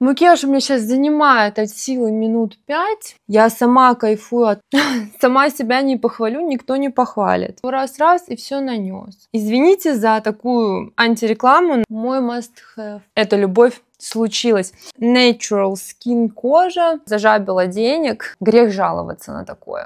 Макияж у меня сейчас занимает от силы минут пять. Я сама кайфую, от... сама себя не похвалю, никто не похвалит. Раз-раз и все нанес. Извините за такую антирекламу. Мой must have. Это любовь случилась. Natural Skin кожа зажабила денег. Грех жаловаться на такое.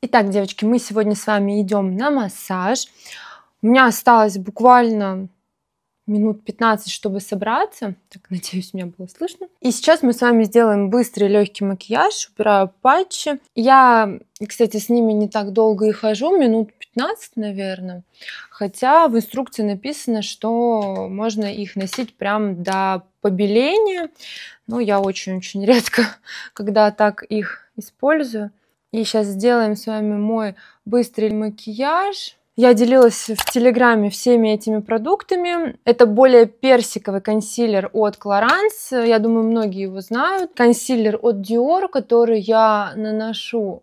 Итак, девочки, мы сегодня с вами идем на массаж. У меня осталось буквально минут 15, чтобы собраться. Так, надеюсь, меня было слышно. И сейчас мы с вами сделаем быстрый легкий макияж. Убираю патчи. Я, кстати, с ними не так долго и хожу, минут 15, наверное. Хотя в инструкции написано, что можно их носить прям до побеления. Но я очень-очень редко, когда так их использую. И сейчас сделаем с вами мой быстрый макияж. Я делилась в Телеграме всеми этими продуктами. Это более персиковый консилер от Clarins. Я думаю, многие его знают. Консилер от Dior, который я наношу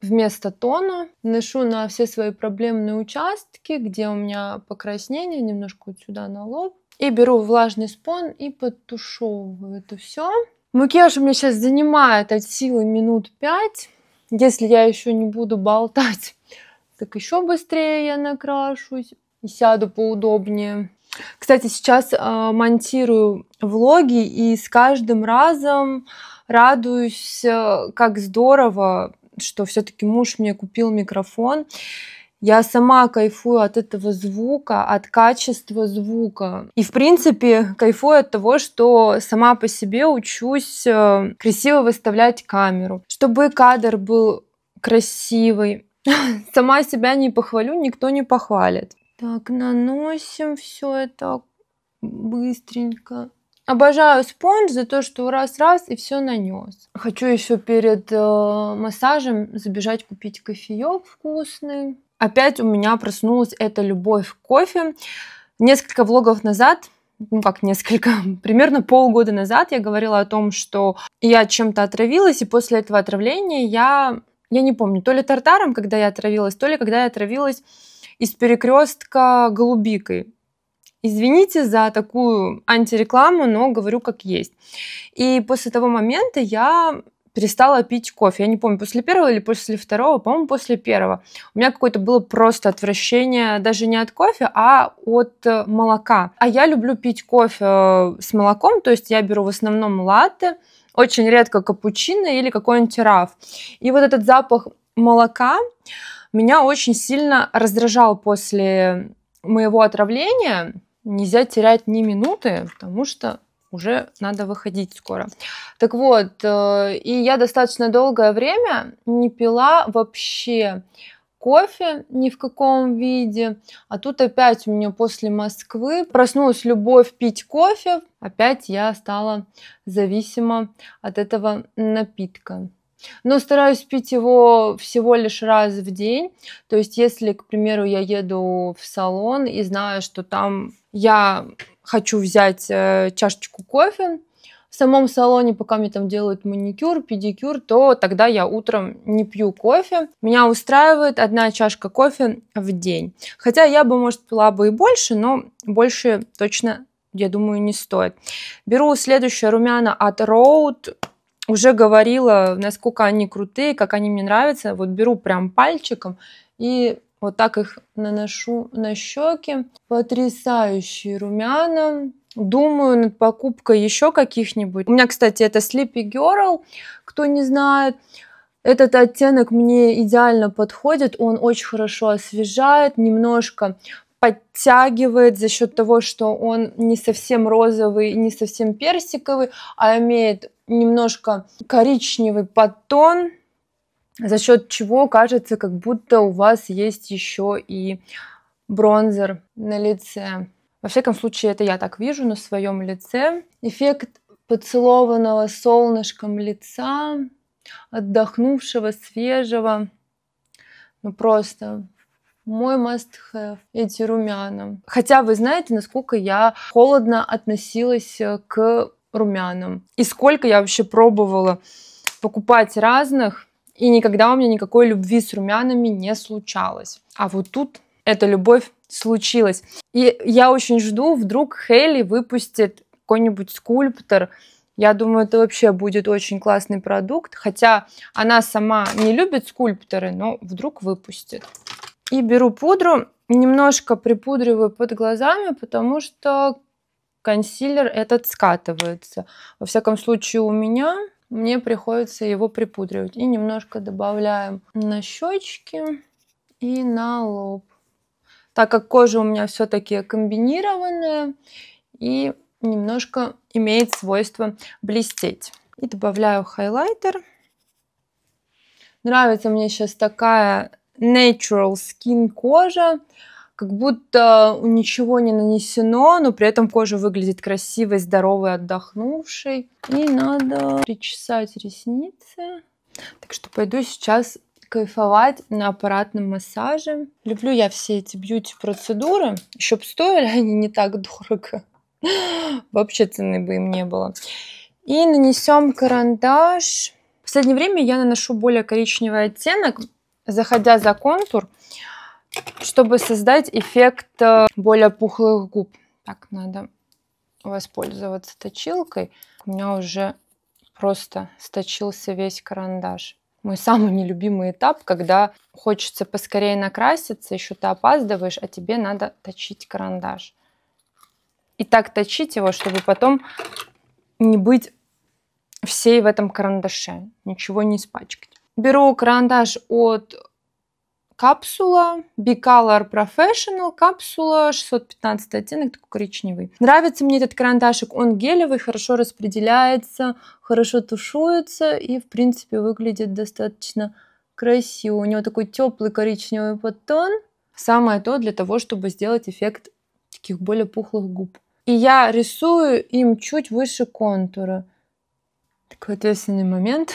вместо тона. Наношу на все свои проблемные участки, где у меня покраснение, немножко вот сюда на лоб. И беру влажный спон и подтушевываю это все. Макияж у меня сейчас занимает от силы минут пять. Если я еще не буду болтать, так еще быстрее я накрашусь и сяду поудобнее. Кстати, сейчас э, монтирую влоги и с каждым разом радуюсь, э, как здорово, что все-таки муж мне купил микрофон. Я сама кайфую от этого звука, от качества звука. И, в принципе, кайфую от того, что сама по себе учусь э, красиво выставлять камеру, чтобы кадр был красивый. Сама себя не похвалю, никто не похвалит. Так, наносим все это быстренько. Обожаю спонж за то, что раз-раз и все нанес. Хочу еще перед э, массажем забежать купить кофеек вкусный опять у меня проснулась эта любовь к кофе. Несколько влогов назад ну как несколько, примерно полгода назад я говорила о том, что я чем-то отравилась, и после этого отравления я, я не помню, то ли тартаром, когда я отравилась, то ли когда я отравилась из перекрестка голубикой. Извините за такую антирекламу, но говорю как есть. И после того момента я перестала пить кофе. Я не помню, после первого или после второго, по-моему, после первого. У меня какое-то было просто отвращение даже не от кофе, а от э, молока. А я люблю пить кофе э, с молоком, то есть я беру в основном латте, очень редко капучино или какой-нибудь раф. И вот этот запах молока меня очень сильно раздражал после моего отравления. Нельзя терять ни минуты, потому что уже надо выходить скоро. Так вот, э, и я достаточно долгое время не пила вообще кофе ни в каком виде. А тут опять у меня после Москвы проснулась любовь пить кофе. Опять я стала зависима от этого напитка. Но стараюсь пить его всего лишь раз в день. То есть, если, к примеру, я еду в салон и знаю, что там я хочу взять э, чашечку кофе, в самом салоне, пока мне там делают маникюр, педикюр, то тогда я утром не пью кофе. Меня устраивает одна чашка кофе в день. Хотя я бы, может, пила бы и больше, но больше точно, я думаю, не стоит. Беру следующее румяна от Road. Уже говорила, насколько они крутые, как они мне нравятся. Вот беру прям пальчиком и вот так их наношу на щеки. Потрясающие румяна. Думаю над покупкой еще каких-нибудь. У меня, кстати, это Sleepy Girl, кто не знает. Этот оттенок мне идеально подходит, он очень хорошо освежает, немножко подтягивает за счет того, что он не совсем розовый, не совсем персиковый, а имеет немножко коричневый подтон за счет чего кажется, как будто у вас есть еще и бронзер на лице. Во всяком случае, это я так вижу на своем лице. Эффект поцелованного солнышком лица, отдохнувшего, свежего. Ну просто мой must have эти румяна. Хотя вы знаете, насколько я холодно относилась э, к румянам. И сколько я вообще пробовала покупать разных, и никогда у меня никакой любви с румянами не случалось. А вот тут эта любовь случилась. И я очень жду, вдруг Хейли выпустит какой-нибудь скульптор. Я думаю, это вообще будет очень классный продукт. Хотя она сама не любит скульпторы, но вдруг выпустит. И беру пудру, немножко припудриваю под глазами, потому что консилер этот скатывается. Во всяком случае у меня мне приходится его припудривать. И немножко добавляем на щечки и на лоб. Так как кожа у меня все-таки комбинированная и немножко имеет свойство блестеть. И добавляю хайлайтер. Нравится мне сейчас такая natural skin кожа как будто ничего не нанесено, но при этом кожа выглядит красивой, здоровой, отдохнувшей. И надо причесать ресницы. Так что пойду сейчас кайфовать на аппаратном массаже. Люблю я все эти бьюти-процедуры. Еще бы стоили они не так дорого. Вообще цены бы им не было. И нанесем карандаш. В последнее время я наношу более коричневый оттенок, заходя за контур чтобы создать эффект э, более пухлых губ. Так, надо воспользоваться точилкой. У меня уже просто сточился весь карандаш. Мой самый нелюбимый этап, когда хочется поскорее накраситься, еще ты опаздываешь, а тебе надо точить карандаш. И так точить его, чтобы потом не быть всей в этом карандаше, ничего не испачкать. Беру карандаш от капсула Bicolor Professional, капсула 615 оттенок, такой коричневый. Нравится мне этот карандашик, он гелевый, хорошо распределяется, хорошо тушуется и, в принципе, выглядит достаточно красиво. У него такой теплый коричневый подтон. Самое то для того, чтобы сделать эффект таких более пухлых губ. И я рисую им чуть выше контура. Такой ответственный момент.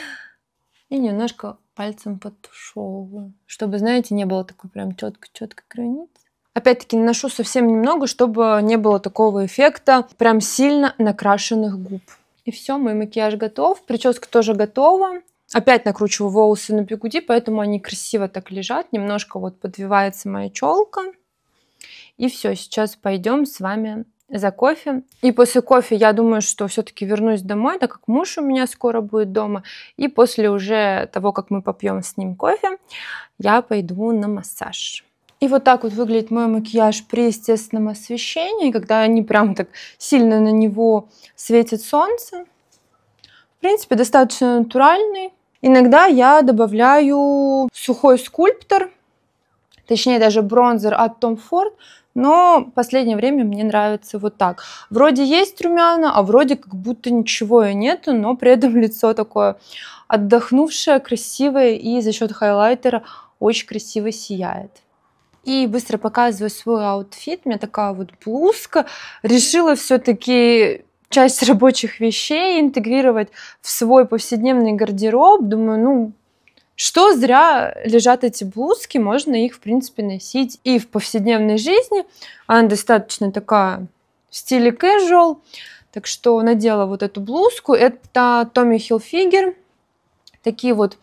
И немножко пальцем подтушевываю, чтобы, знаете, не было такой прям четко-четко границ. Опять-таки наношу совсем немного, чтобы не было такого эффекта прям сильно накрашенных губ. И все, мой макияж готов, прическа тоже готова. Опять накручиваю волосы на бигуди, поэтому они красиво так лежат. Немножко вот подвивается моя челка. И все, сейчас пойдем с вами за кофе. И после кофе я думаю, что все-таки вернусь домой, так как муж у меня скоро будет дома. И после уже того, как мы попьем с ним кофе, я пойду на массаж. И вот так вот выглядит мой макияж при естественном освещении, когда не прям так сильно на него светит солнце. В принципе, достаточно натуральный. Иногда я добавляю сухой скульптор, точнее даже бронзер от Tom Ford, но в последнее время мне нравится вот так. Вроде есть румяна, а вроде как будто ничего и нету, но при этом лицо такое отдохнувшее, красивое и за счет хайлайтера очень красиво сияет. И быстро показываю свой аутфит. У меня такая вот блузка. Решила все-таки часть рабочих вещей интегрировать в свой повседневный гардероб. Думаю, ну, что зря лежат эти блузки, можно их, в принципе, носить и в повседневной жизни. Она достаточно такая в стиле casual. Так что надела вот эту блузку. Это Томми Хилфигер. Такие вот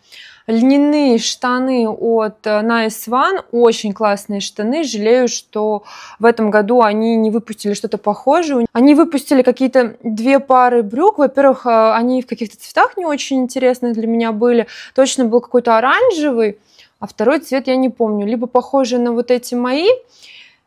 льняные штаны от э, Nice One, очень классные штаны. Жалею, что в этом году они не выпустили что-то похожее. Они выпустили какие-то две пары брюк. Во-первых, э, они в каких-то цветах не очень интересные для меня были. Точно был какой-то оранжевый, а второй цвет я не помню. Либо похожий на вот эти мои,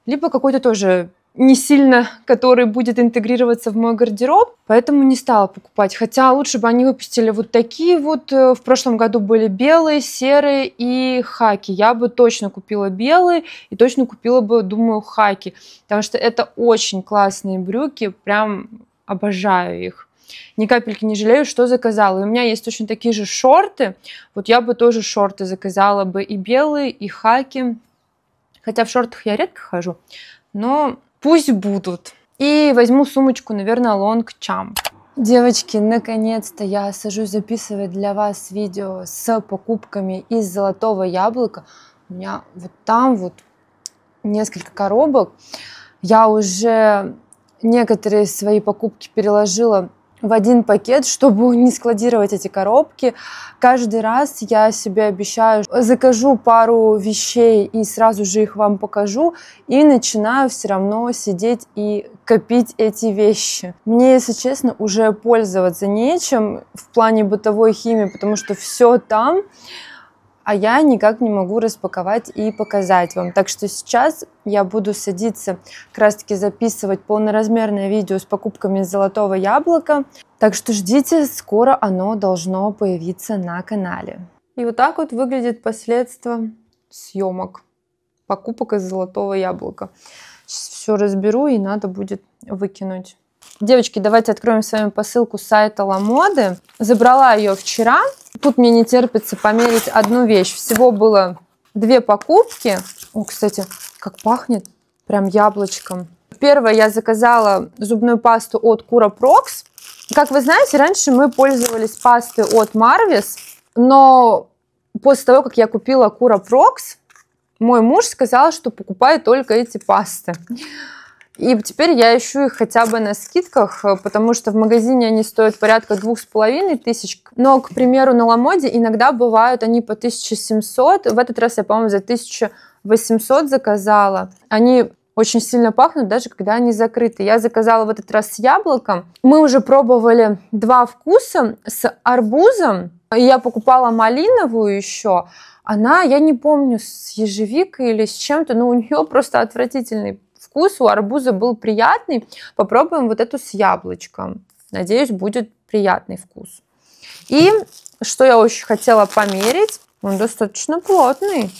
либо какой-то тоже не сильно, который будет интегрироваться в мой гардероб, поэтому не стала покупать. Хотя лучше бы они выпустили вот такие вот. Э, в прошлом году были белые, серые и хаки. Я бы точно купила белые и точно купила бы, думаю, хаки, потому что это очень классные брюки, прям обожаю их. Ни капельки не жалею, что заказала. И у меня есть точно такие же шорты. Вот я бы тоже шорты заказала бы и белые, и хаки. Хотя в шортах я редко хожу, но Пусть будут. И возьму сумочку, наверное, Longchamp. Девочки, наконец-то я сажусь записывать для вас видео с покупками из золотого яблока. У меня вот там вот несколько коробок. Я уже некоторые свои покупки переложила в один пакет, чтобы не складировать эти коробки. Каждый раз я себе обещаю, закажу пару вещей и сразу же их вам покажу, и начинаю все равно сидеть и копить эти вещи. Мне, если честно, уже пользоваться нечем в плане бытовой химии, потому что все там а я никак не могу распаковать и показать вам. Так что сейчас я буду садиться как раз таки записывать полноразмерное видео с покупками золотого яблока. Так что ждите, скоро оно должно появиться на канале. И вот так вот выглядит последствия съемок, покупок из золотого яблока. Сейчас все разберу и надо будет выкинуть. Девочки, давайте откроем с вами посылку с сайта Ламоды. Забрала ее вчера, Тут мне не терпится померить одну вещь. Всего было две покупки. О, кстати, как пахнет. Прям яблочком. Первое, я заказала зубную пасту от Кура Prox. Как вы знаете, раньше мы пользовались пастой от Marvis, но после того, как я купила Кура Prox, мой муж сказал, что покупай только эти пасты. И теперь я ищу их хотя бы на скидках, э, потому что в магазине они стоят порядка двух с половиной тысяч. Но, к примеру, на Ламоде иногда бывают они по 1700. В этот раз я, по-моему, за 1800 заказала. Они очень сильно пахнут, даже когда они закрыты. Я заказала в этот раз с яблоком. Мы уже пробовали два вкуса с арбузом. Я покупала малиновую еще. Она, я не помню, с ежевикой или с чем-то, но у нее просто отвратительный вкус у арбуза был приятный. Попробуем вот эту с яблочком. Надеюсь, будет приятный вкус. И что я очень хотела померить, он достаточно плотный.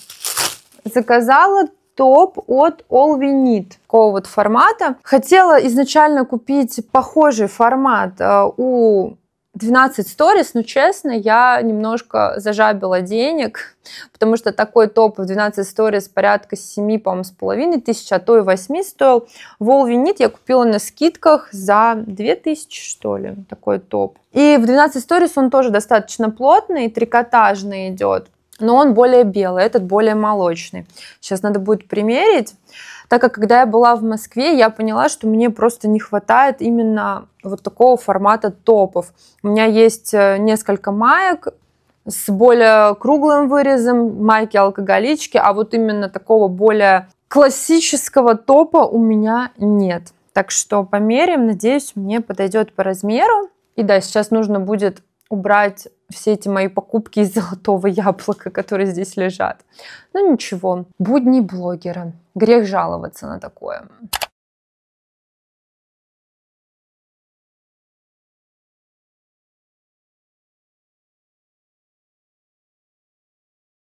Заказала топ от All We Need, такого вот формата. Хотела изначально купить похожий формат э, у 12 сторис, ну, честно, я немножко зажабила денег, потому что такой топ в 12 сторис порядка 7, по-моему, с половиной тысяч, а то и 8 стоил. Волвинит я купила на скидках за 2000, что ли, такой топ. И в 12 сторис он тоже достаточно плотный, трикотажный идет но он более белый, этот более молочный. Сейчас надо будет примерить, так как когда я была в Москве, я поняла, что мне просто не хватает именно вот такого формата топов. У меня есть э, несколько маек с более круглым вырезом, майки-алкоголички, а вот именно такого более классического топа у меня нет. Так что померим, надеюсь, мне подойдет по размеру. И да, сейчас нужно будет убрать все эти мои покупки из золотого яблока, которые здесь лежат. Ну ничего, будни блогера. Грех жаловаться на такое.